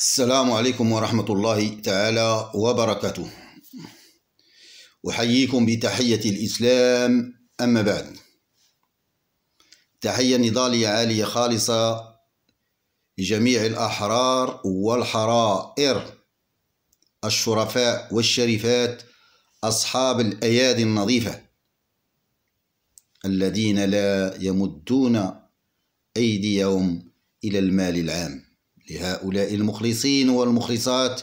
السلام عليكم ورحمة الله تعالى وبركاته أحييكم بتحية الإسلام أما بعد تحية نضالية عالية خالصة لجميع الأحرار والحرائر الشرفاء والشريفات أصحاب الأيادي النظيفة الذين لا يمدون أيديهم إلى المال العام لهؤلاء المخلصين والمخلصات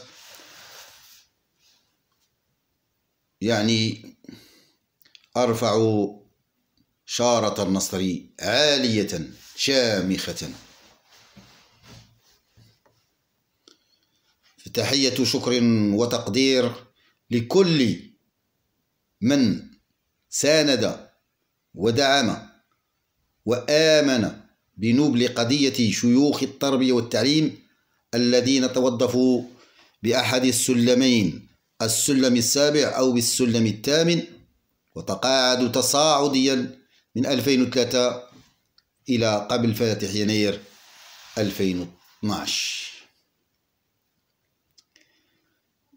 يعني أرفع شارة النصر عالية شامخة فتحية شكر وتقدير لكل من ساند ودعم وآمن بنبل قضية شيوخ التربية والتعليم الذين توظفوا بأحد السلمين السلم السابع أو بالسلم الثامن وتقاعدوا تصاعديا من 2003 إلى قبل فاتح يناير 2012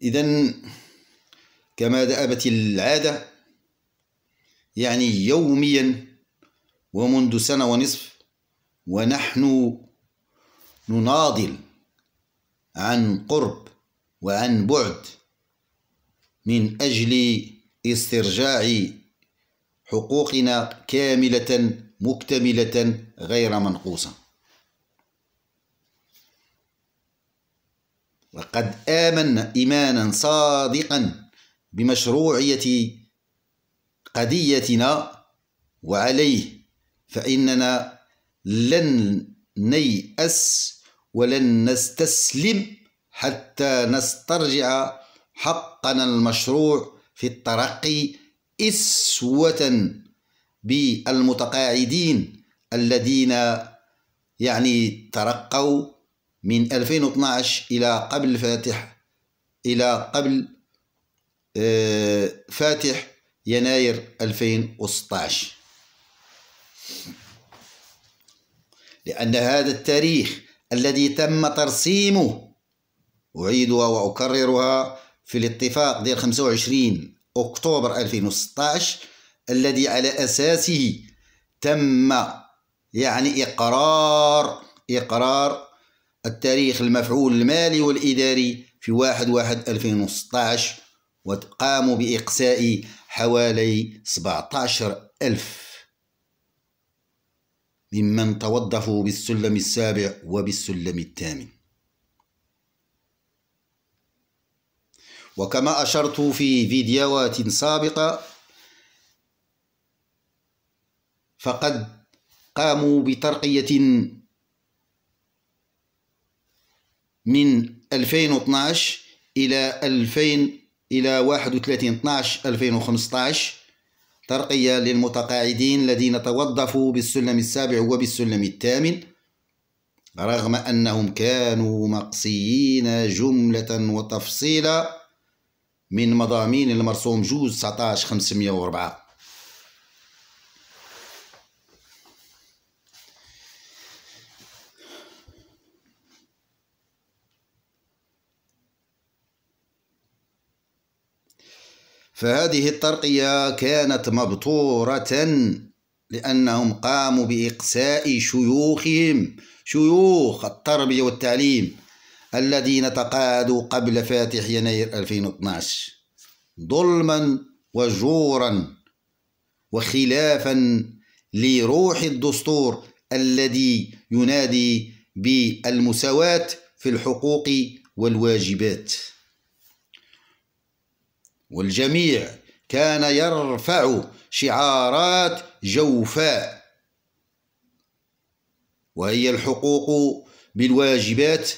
إذا كما دأبت العادة يعني يوميا ومنذ سنة ونصف ونحن نناضل عن قرب وعن بعد من أجل استرجاع حقوقنا كاملة مكتملة غير منقوصة وقد آمنا إيمانا صادقا بمشروعية قضيتنا وعليه فإننا لن نيأس ولن نستسلم حتى نسترجع حقنا المشروع في الترقي إسوة بالمتقاعدين الذين يعني ترقوا من 2012 إلى قبل فاتح إلى قبل آه، فاتح يناير 2016 لأن هذا التاريخ الذي تم ترسيمه أعيدها وأكررها في الاتفاق ديال 25 أكتوبر 2016 الذي على أساسه تم يعني إقرار إقرار التاريخ المفعول المالي والإداري في 1 1 2016 وقاموا بإقساء حوالي 17 ألف ممن توظفوا بالسلم السابع وبالسلم الثامن وكما أشرت في فيديوهات سابقة فقد قاموا بترقية من 2012 إلى 2000 إلى 31 12 2015 ترقية للمتقاعدين الذين توظفوا بالسلم السابع وبالسلم الثامن رغم أنهم كانوا مقصيين جملة وتفصيلا من مضامين المرسوم جوز 19 فهذه الترقية كانت مبطورة لأنهم قاموا بإقساء شيوخهم شيوخ التربية والتعليم الذين تقاعدوا قبل فاتح يناير 2012 ظلما وجورا وخلافا لروح الدستور الذي ينادي بالمساواة في الحقوق والواجبات والجميع كان يرفع شعارات جوفاء وهي الحقوق بالواجبات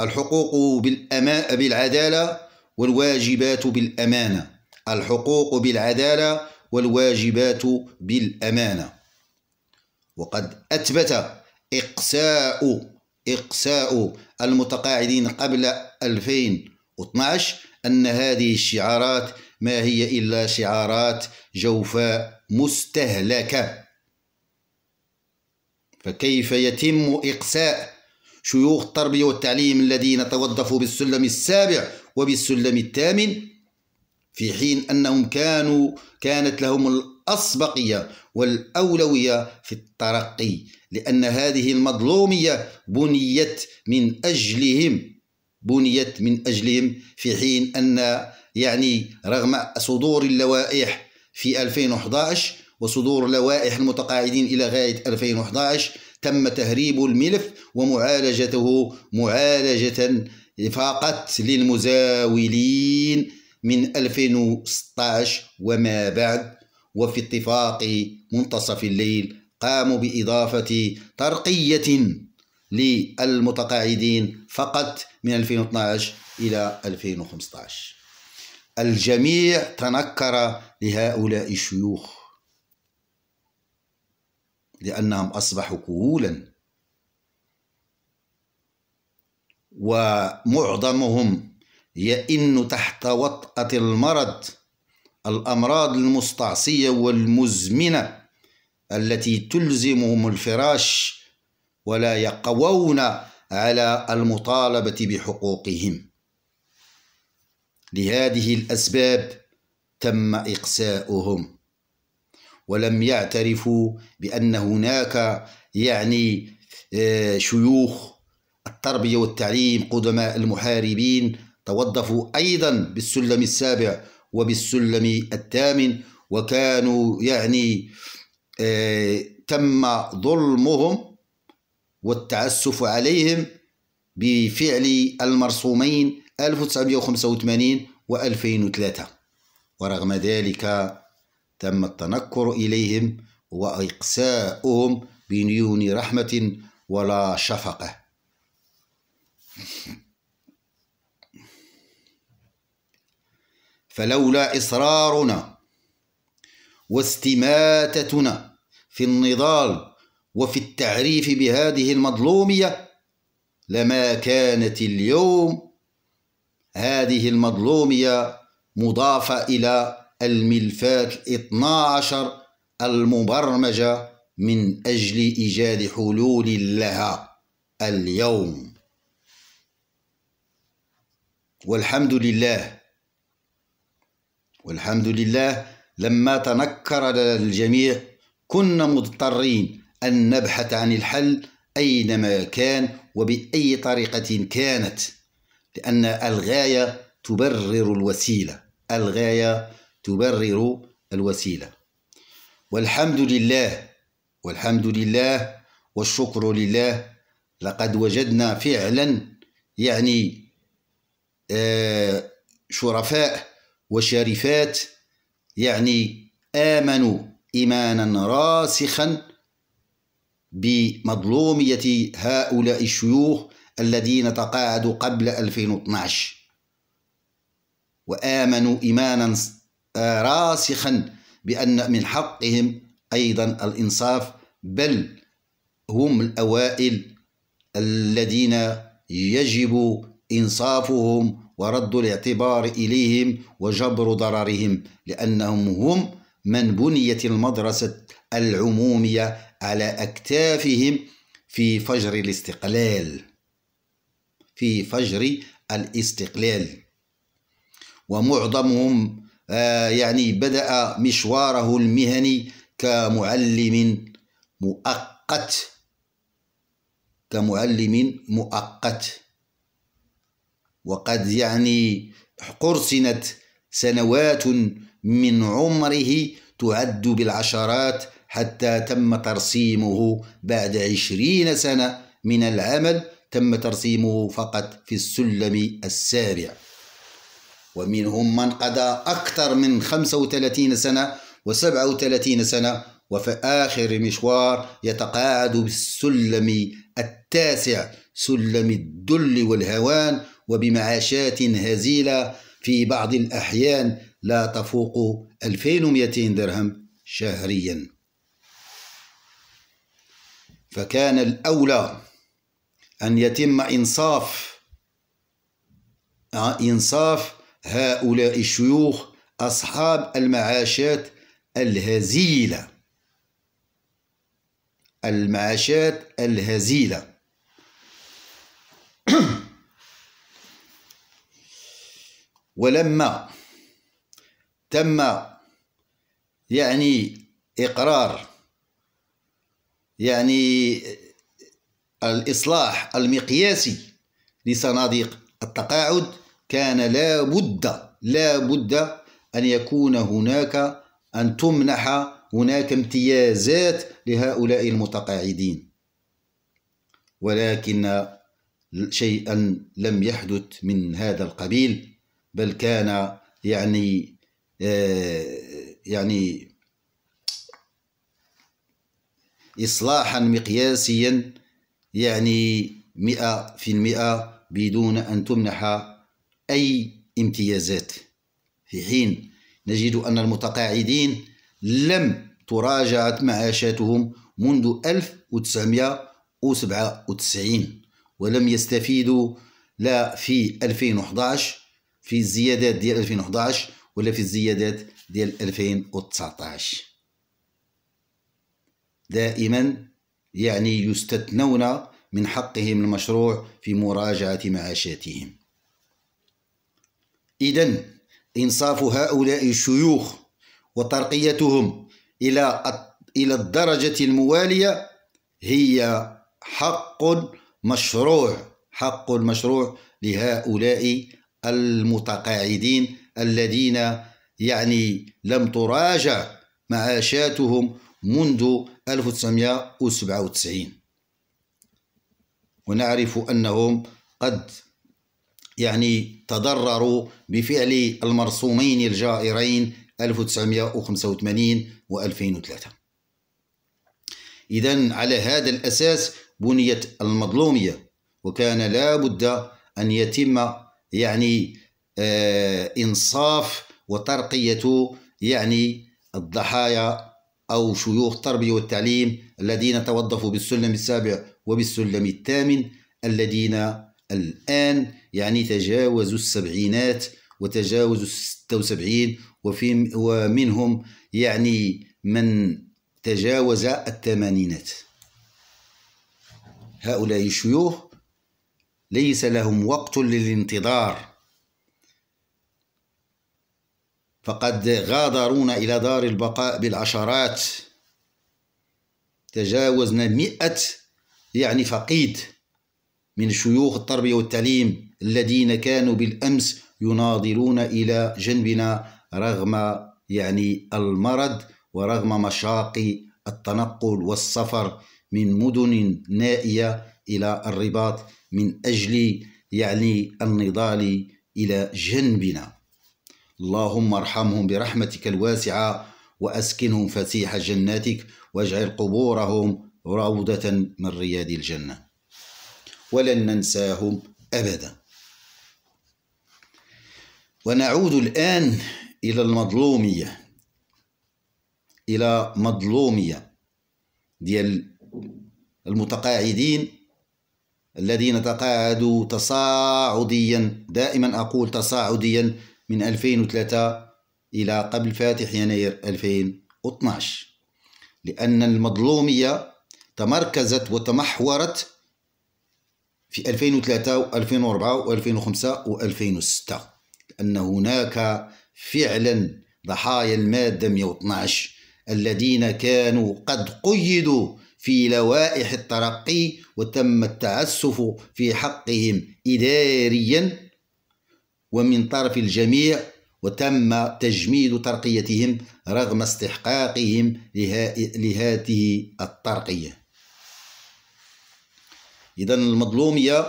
الحقوق بالأما... بالعدالة والواجبات بالأمانة الحقوق بالعدالة والواجبات بالأمانة وقد أثبت إقساء إقساء المتقاعدين قبل 2012 أن هذه الشعارات ما هي إلا شعارات جوفاء مستهلكة فكيف يتم إقساء شيوخ التربية والتعليم الذين توظفوا بالسلم السابع وبالسلم الثامن في حين أنهم كانوا كانت لهم الأسبقية والأولوية في الترقي لأن هذه المظلومية بنيت من أجلهم بنيت من أجلهم في حين أن يعني رغم صدور اللوائح في 2011 وصدور لوائح المتقاعدين إلى غاية 2011 تم تهريب الملف ومعالجته معالجة فقط للمزاولين من 2016 وما بعد وفي اتفاق منتصف الليل قاموا بإضافة ترقية للمتقاعدين فقط من 2012 إلى 2015 الجميع تنكر لهؤلاء الشيوخ لأنهم أصبحوا كهولا ومعظمهم يئن تحت وطأة المرض الأمراض المستعصية والمزمنة التي تلزمهم الفراش ولا يقوون على المطالبة بحقوقهم لهذه الأسباب تم إقساؤهم ولم يعترفوا بأن هناك يعني آه، شيوخ التربية والتعليم قدماء المحاربين توظفوا أيضا بالسلم السابع وبالسلم الثامن وكانوا يعني آه، تم ظلمهم والتعسف عليهم بفعل المرسومين 1985 و 2003 ورغم ذلك تم التنكر إليهم وإقساؤهم بنيون رحمة ولا شفقة فلولا إصرارنا واستماتتنا في النضال وفي التعريف بهذه المظلومية لما كانت اليوم هذه المظلومية مضافة إلى الملفات 12 المبرمجة من أجل إيجاد حلول لها اليوم والحمد لله والحمد لله لما تنكر لنا الجميع كنا مضطرين أن نبحث عن الحل أينما كان وبأي طريقة كانت لأن الغاية تبرر الوسيلة الغاية تبرر الوسيلة والحمد لله والحمد لله والشكر لله لقد وجدنا فعلا يعني آه، شرفاء وشريفات يعني آمنوا إيمانا راسخا بمظلومية هؤلاء الشيوخ الذين تقاعدوا قبل 2012 وآمنوا إيمانا راسخا بأن من حقهم أيضا الإنصاف بل هم الأوائل الذين يجب إنصافهم ورد الاعتبار إليهم وجبر ضررهم لأنهم هم من بنيت المدرسة العمومية على أكتافهم في فجر الاستقلال في فجر الاستقلال ومعظمهم آه، يعني بدأ مشواره المهني كمعلم مؤقت كمعلم مؤقت وقد يعني قرصنت سنوات من عمره تعد بالعشرات حتى تم ترسيمه بعد عشرين سنة من العمل تم ترسيمه فقط في السلم السابع ومنهم من قضى أكثر من 35 سنة و37 سنة وفي آخر مشوار يتقاعد بالسلم التاسع سلم الدل والهوان وبمعاشات هزيلة في بعض الأحيان لا تفوق 2200 درهم شهرياً فكان الأولى أن يتم إنصاف آه، إنصاف هؤلاء الشيوخ أصحاب المعاشات الهزيلة المعاشات الهزيلة ولما تم يعني إقرار يعني الإصلاح المقياسي لصناديق التقاعد كان لا بد لا بد أن يكون هناك أن تمنح هناك امتيازات لهؤلاء المتقاعدين ولكن شيئا لم يحدث من هذا القبيل بل كان يعني آه يعني إصلاحا مقياسيا يعني مئة في المئة بدون أن تمنح أي امتيازات في حين نجد أن المتقاعدين لم تراجعت معاشاتهم منذ 1997 ولم يستفيدوا لا في 2011 في الزيادات ديال 2011 ولا في الزيادات ديال 2019 دائما يعني يستثنون من حقهم المشروع في مراجعة معاشاتهم إذا إنصاف هؤلاء الشيوخ وترقيتهم إلى إلى الدرجة الموالية هي حق مشروع حق مشروع لهؤلاء المتقاعدين الذين يعني لم تراجع معاشاتهم منذ 1997 ونعرف أنهم قد يعني تضرروا بفعل المرسومين الجائرين 1985 و2003 إذا على هذا الأساس بنيت المظلومية وكان لا بد أن يتم يعني آه إنصاف وترقية يعني الضحايا أو شيوخ التربية والتعليم الذين توظفوا بالسلم السابع وبالسلم الثامن الذين الآن يعني تجاوزوا السبعينات وتجاوزوا الستة وسبعين وفي ومنهم يعني من تجاوز الثمانينات هؤلاء الشيوخ ليس لهم وقت للانتظار فقد غادرونا إلى دار البقاء بالعشرات تجاوزنا مئة يعني فقيد من شيوخ التربية والتعليم الذين كانوا بالأمس يناضلون إلى جنبنا رغم يعني المرض ورغم مشاق التنقل والسفر من مدن نائية إلى الرباط من أجل يعني النضال إلى جنبنا اللهم ارحمهم برحمتك الواسعة وأسكنهم فسيح جناتك واجعل قبورهم روضة من رياض الجنة ولن ننساهم أبدا ونعود الآن إلى المظلومية إلى مظلومية ديال المتقاعدين الذين تقاعدوا تصاعديا دائما أقول تصاعديا من 2003 إلى قبل فاتح يناير 2012 لأن المظلومية تمركزت وتمحورت في 2003 و2004 و2005 و2006 لأن هناك فعلا ضحايا المادة 112 الذين كانوا قد قيدوا في لوائح الترقي وتم التعسف في حقهم إداريا ومن طرف الجميع وتم تجميد ترقيتهم رغم استحقاقهم لهذه الترقية إذا المظلومية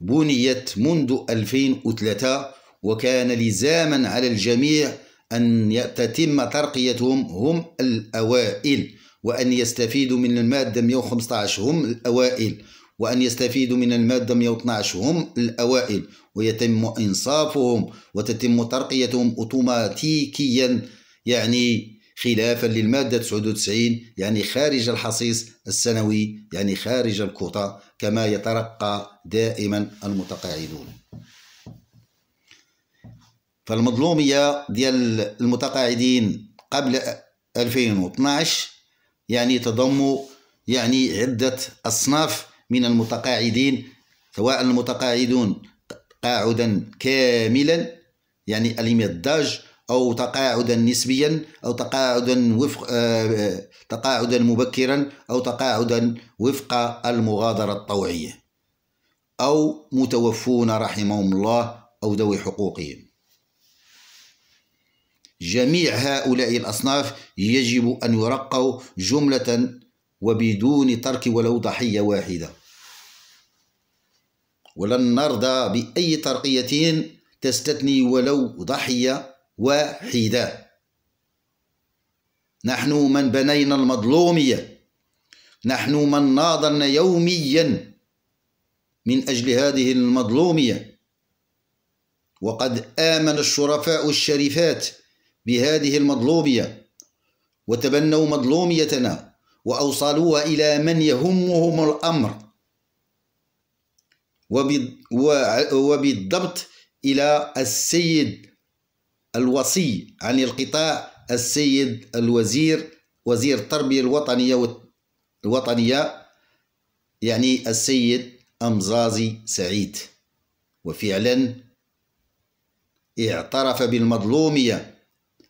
بنيت منذ 2003 وكان لزاما على الجميع أن تتم ترقيتهم هم الأوائل وأن يستفيدوا من المادة 115 هم الأوائل وأن يستفيدوا من المادة 112 هم الأوائل ويتم إنصافهم وتتم ترقيتهم أوتوماتيكيا يعني خلافا للمادة 99 يعني خارج الحصيص السنوي يعني خارج الكوطة كما يترقى دائما المتقاعدون فالمظلومية ديال المتقاعدين قبل 2012 يعني تضم يعني عدة أصناف من المتقاعدين سواء المتقاعدون تقاعدا كاملا يعني الامداج او تقاعدا نسبيا او تقاعدا وفق آه، آه، تقاعدا مبكرا او تقاعدا وفق المغادره الطوعيه او متوفون رحمهم الله او ذوي حقوقهم جميع هؤلاء الاصناف يجب ان يرقوا جمله وبدون ترك ولو ضحيه واحده ولن نرضى بأي ترقية تستثني ولو ضحية واحدة نحن من بنينا المظلومية نحن من ناضلنا يوميا من أجل هذه المظلومية وقد آمن الشرفاء الشريفات بهذه المظلومية وتبنوا مظلوميتنا وأوصلوها إلى من يهمهم الأمر وبالضبط إلى السيد الوصي عن القطاع السيد الوزير وزير التربية الوطنية الوطنية يعني السيد أمزازي سعيد وفعلا اعترف بالمظلومية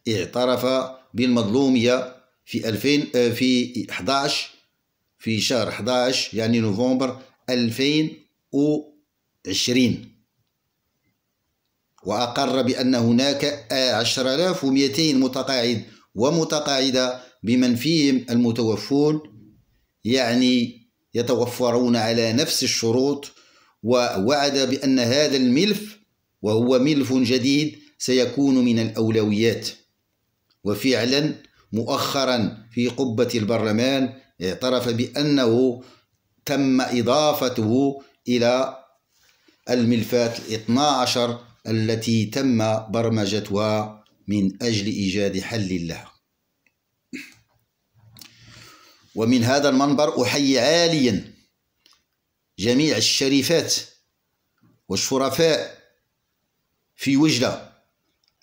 اعترف بالمظلومية في 2000 في 11 في شهر 11 يعني نوفمبر 2000 و عشرين وأقر بأن هناك عشر آلاف ومئتين متقاعد ومتقاعدة بمن فيهم المتوفون يعني يتوفرون على نفس الشروط ووعد بأن هذا الملف وهو ملف جديد سيكون من الأولويات وفعلا مؤخرا في قبة البرلمان اعترف بأنه تم إضافته إلى الملفات 12 التي تم برمجتها من أجل إيجاد حل لها ومن هذا المنبر أحيي عاليا جميع الشريفات والشرفاء في وجدة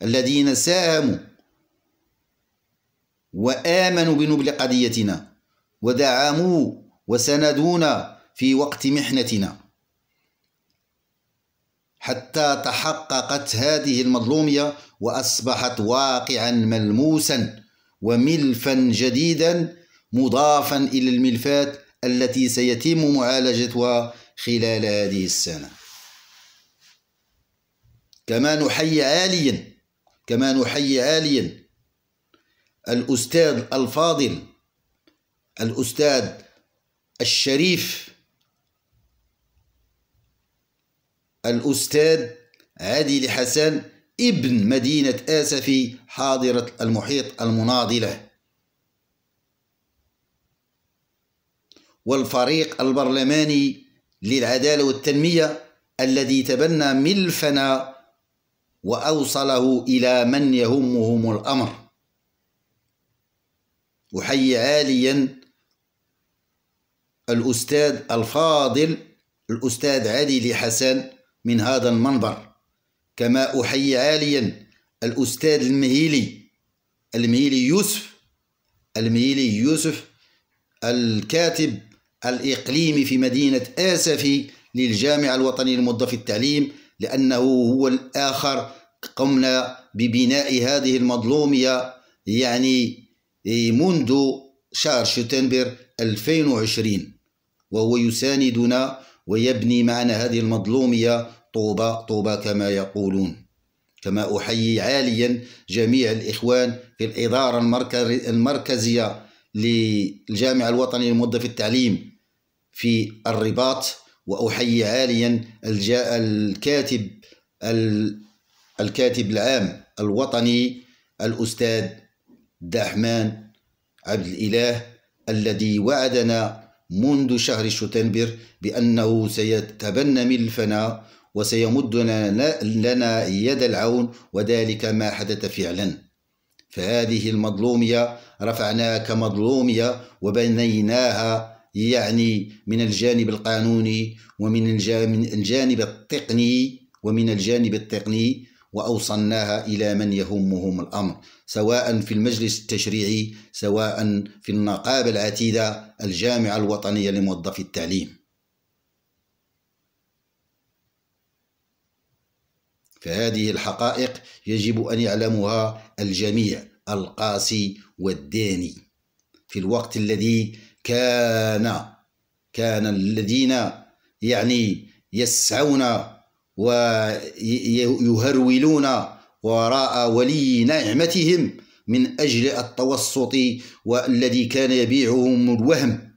الذين ساهموا وآمنوا بنبل قضيتنا ودعموا وسندونا في وقت محنتنا حتى تحققت هذه المظلومية وأصبحت واقعا ملموسا وملفا جديدا مضافا إلى الملفات التي سيتم معالجتها خلال هذه السنة كما نحيي عاليا كما نحيي عاليا الأستاذ الفاضل الأستاذ الشريف الأستاذ عادل حسن ابن مدينة آسفي حاضرة المحيط المناضلة والفريق البرلماني للعدالة والتنمية الذي تبنى ملفنا وأوصله إلى من يهمهم الأمر أحيي عاليا الأستاذ الفاضل الأستاذ عادل حسن من هذا المنبر كما أحيي عاليا الأستاذ المهيلي المهيلي يوسف المهيلي يوسف الكاتب الإقليمي في مدينة آسفي للجامعة الوطنية الموظف التعليم لأنه هو الآخر قمنا ببناء هذه المظلومية يعني منذ شهر شتنبر 2020 وهو يساندنا ويبني معنا هذه المظلومية طوبى طوبى كما يقولون كما أحيي عاليا جميع الإخوان في الإدارة المركزية للجامعة الوطنية لموظفي التعليم في الرباط وأحيي عاليا الجاء الكاتب الكاتب العام الوطني الأستاذ دحمان عبد الإله الذي وعدنا منذ شهر شتنبر بأنه سيتبنى ملفنا وسيمد لنا يد العون وذلك ما حدث فعلا فهذه المظلومية رفعناها كمظلومية وبنيناها يعني من الجانب القانوني ومن الجانب التقني ومن الجانب التقني وأوصلناها إلى من يهمهم الأمر سواء في المجلس التشريعي سواء في النقابة العتيدة الجامعة الوطنية لموظفي التعليم فهذه الحقائق يجب أن يعلمها الجميع القاسي والداني في الوقت الذي كان كان الذين يعني يسعون ويهرولون وراء ولي نعمتهم من أجل التوسط والذي كان يبيعهم الوهم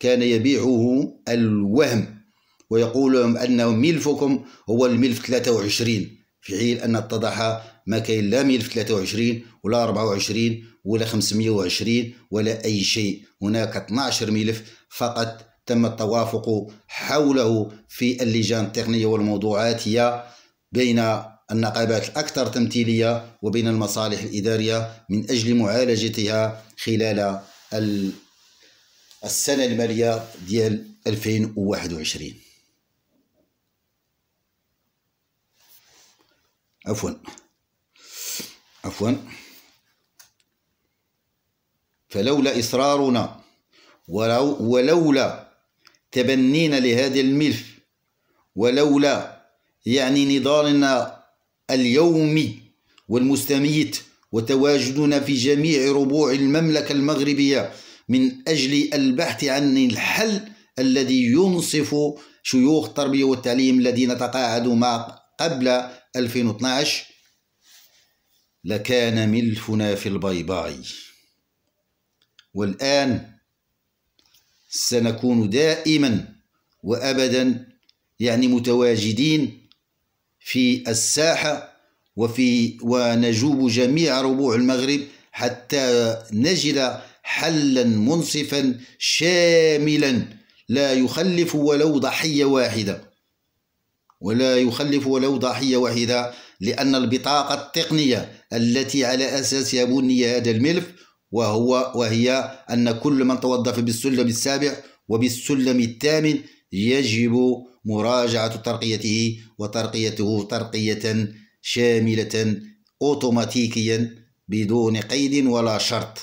كان يبيعه الوهم ويقول لهم أن ملفكم هو الملف 23 في حين أن اتضح ما كاين لا 1023 ولا 24 ولا 520 ولا أي شيء هناك 12 ملف فقط تم التوافق حوله في اللجان التقنية والموضوعاتية بين النقابات الأكثر تمثيلية وبين المصالح الإدارية من أجل معالجتها خلال السنة المالية ديال 2021 عفوا عفوا فلولا إصرارنا ولو ولولا تبنينا لهذا الملف ولولا يعني نضالنا اليومي والمستميت وتواجدنا في جميع ربوع المملكة المغربية من أجل البحث عن الحل الذي ينصف شيوخ التربية والتعليم الذين تقاعدوا مع قبل 2012 لكان ملفنا في البيضاء والآن سنكون دائما وأبدا يعني متواجدين في الساحة وفي ونجوب جميع ربوع المغرب حتى نجد حلا منصفا شاملا لا يخلف ولو ضحية واحدة ولا يخلف ولو ضحية واحدة لأن البطاقة التقنية التي على أساسها بني هذا الملف وهو وهي أن كل من توظف بالسلم السابع وبالسلم الثامن يجب مراجعة ترقيته وترقيته ترقية شاملة أوتوماتيكيا بدون قيد ولا شرط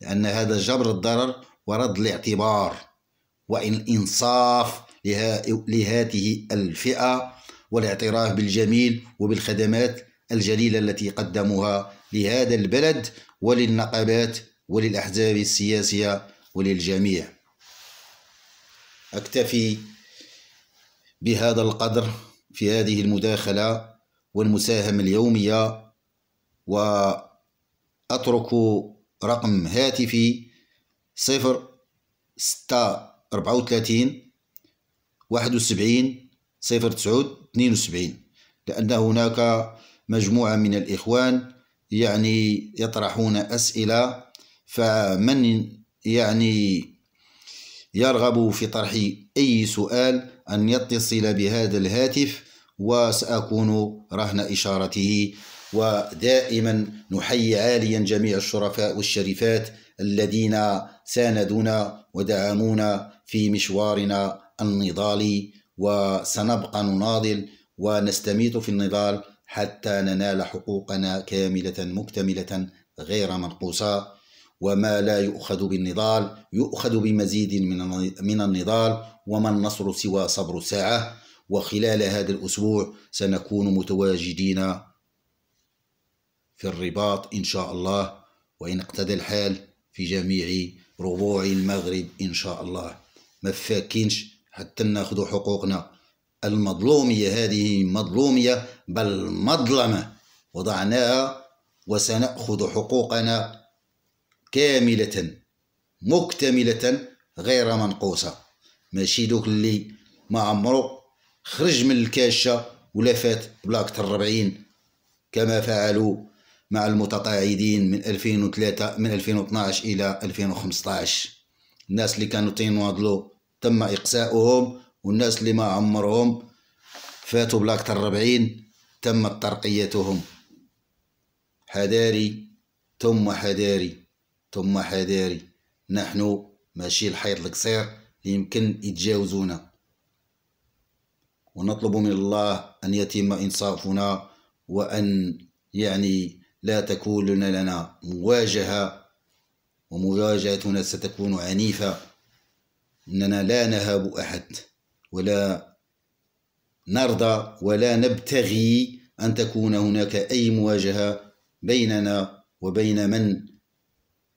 لأن هذا جبر الضرر ورد الاعتبار وإن الإنصاف لهذه الفئة والاعتراف بالجميل وبالخدمات الجليلة التي قدموها لهذا البلد وللنقابات وللأحزاب السياسية وللجميع أكتفي بهذا القدر في هذه المداخلة والمساهمة اليومية وأترك رقم هاتفي صفر ستة أربعة وثلاثين 71 09 72 لأن هناك مجموعة من الإخوان يعني يطرحون أسئلة فمن يعني يرغب في طرح أي سؤال أن يتصل بهذا الهاتف وسأكون رهن إشارته ودائما نحيي عاليا جميع الشرفاء والشريفات الذين ساندونا ودعمونا في مشوارنا النضال وسنبقى نناضل ونستميت في النضال حتى ننال حقوقنا كاملة مكتملة غير منقوصة وما لا يؤخذ بالنضال يؤخذ بمزيد من النضال وما النصر سوى صبر الساعة وخلال هذا الأسبوع سنكون متواجدين في الرباط إن شاء الله وإن اقتدى الحال في جميع ربوع المغرب إن شاء الله ما فاكينش حتى ناخذ حقوقنا المظلومية هذه مظلومية بل مظلمة وضعناها وسنأخذ حقوقنا كاملة مكتملة غير منقوصة ماشي دوك اللي ما عمرو خرج من الكاشة ولا فات بلا أكثر كما فعلوا مع المتقاعدين من 2003 من 2012 إلى 2015 الناس اللي كانوا تينواضلو تم إقساؤهم والناس اللي ما عمرهم فاتوا بلاكتر الربعين تمت ترقيتهم حذاري ثم حذاري ثم حذاري نحن ماشي الحيط القصير يمكن يتجاوزونا ونطلب من الله أن يتم إنصافنا وأن يعني لا تكون لنا مواجهة ومواجهتنا ستكون عنيفة أننا لا نهاب أحد ولا نرضى ولا نبتغي أن تكون هناك أي مواجهة بيننا وبين من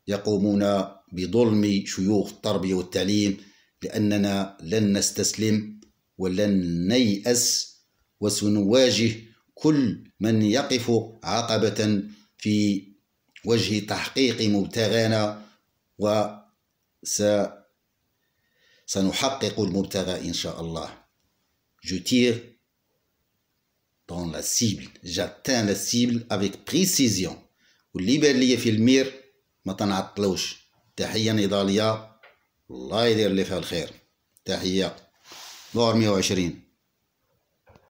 يقومون بظلم شيوخ التربية والتعليم لأننا لن نستسلم ولن نيأس وسنواجه كل من يقف عقبة في وجه تحقيق مبتغانا وسنواجه سنحقق المبتغى إن شاء الله Je tire dans la cible. J'atteins la cible avec précision. واللي بان ليا في المير ما تنعطلوش تحية نضالية الله يدير لي فيها الخير تحية دور 120